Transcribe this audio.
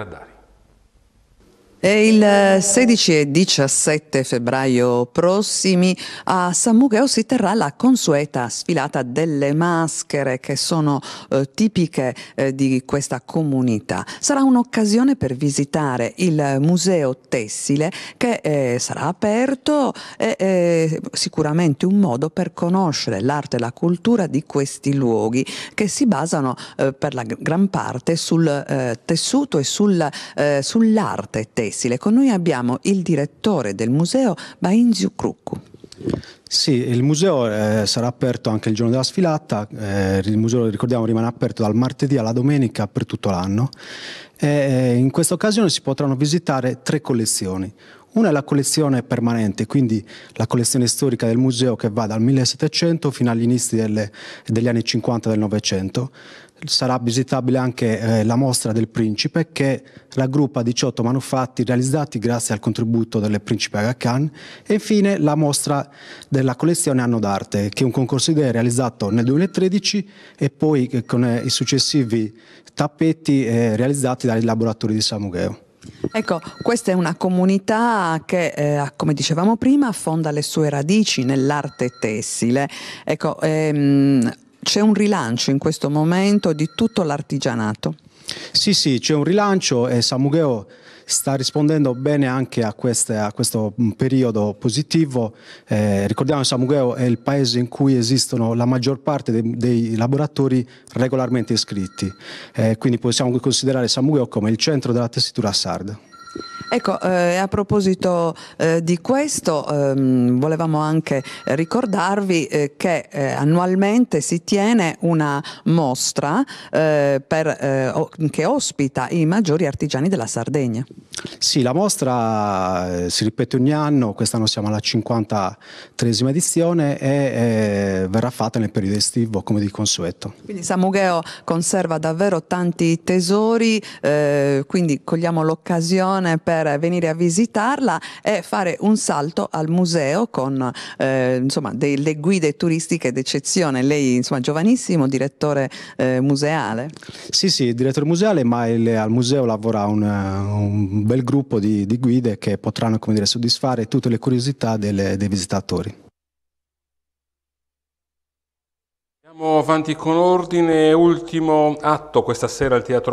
Andrea è il 16 eh, e 17 febbraio prossimi a San Mugheo si terrà la consueta sfilata delle maschere che sono eh, tipiche eh, di questa comunità. Sarà un'occasione per visitare il museo tessile che eh, sarà aperto e eh, sicuramente un modo per conoscere l'arte e la cultura di questi luoghi che si basano eh, per la gran parte sul tessuto e sul, sull'arte tessile Tessile. Con noi abbiamo il direttore del museo Bainziu Krukku. Sì, il museo eh, sarà aperto anche il giorno della sfilata, eh, il museo ricordiamo rimane aperto dal martedì alla domenica per tutto l'anno e eh, eh, in questa occasione si potranno visitare tre collezioni. Una è la collezione permanente, quindi la collezione storica del museo che va dal 1700 fino agli inizi delle, degli anni 50 del Novecento. Sarà visitabile anche eh, la mostra del principe che raggruppa 18 manufatti realizzati grazie al contributo del principe Aga Khan e infine la mostra della collezione Anno d'arte che è un concorso di idee realizzato nel 2013 e poi eh, con eh, i successivi tappeti eh, realizzati dai laboratori di Samugheo. Ecco, questa è una comunità che, eh, come dicevamo prima, affonda le sue radici nell'arte tessile. Ecco, ehm, c'è un rilancio in questo momento di tutto l'artigianato. Sì, sì, c'è un rilancio e Samugheo sta rispondendo bene anche a, queste, a questo mm, periodo positivo. Eh, ricordiamo che Samugheo è il paese in cui esistono la maggior parte dei, dei laboratori regolarmente iscritti, eh, quindi possiamo considerare Samugheo come il centro della tessitura sarda. Ecco, eh, a proposito eh, di questo, ehm, volevamo anche ricordarvi eh, che eh, annualmente si tiene una mostra eh, per, eh, o, che ospita i maggiori artigiani della Sardegna. Sì, la mostra si ripete ogni anno, quest'anno siamo alla 53esima edizione e verrà fatta nel periodo estivo come di consueto. Quindi Samugheo conserva davvero tanti tesori, quindi cogliamo l'occasione per per venire a visitarla e fare un salto al museo con eh, insomma, delle guide turistiche d'eccezione. Lei, insomma, giovanissimo direttore eh, museale. Sì, sì, direttore museale, ma il, al museo lavora un, un bel gruppo di, di, guide che potranno dire, soddisfare tutte le curiosità delle, dei visitatori. Andiamo avanti con ordine, ultimo atto questa sera al Teatro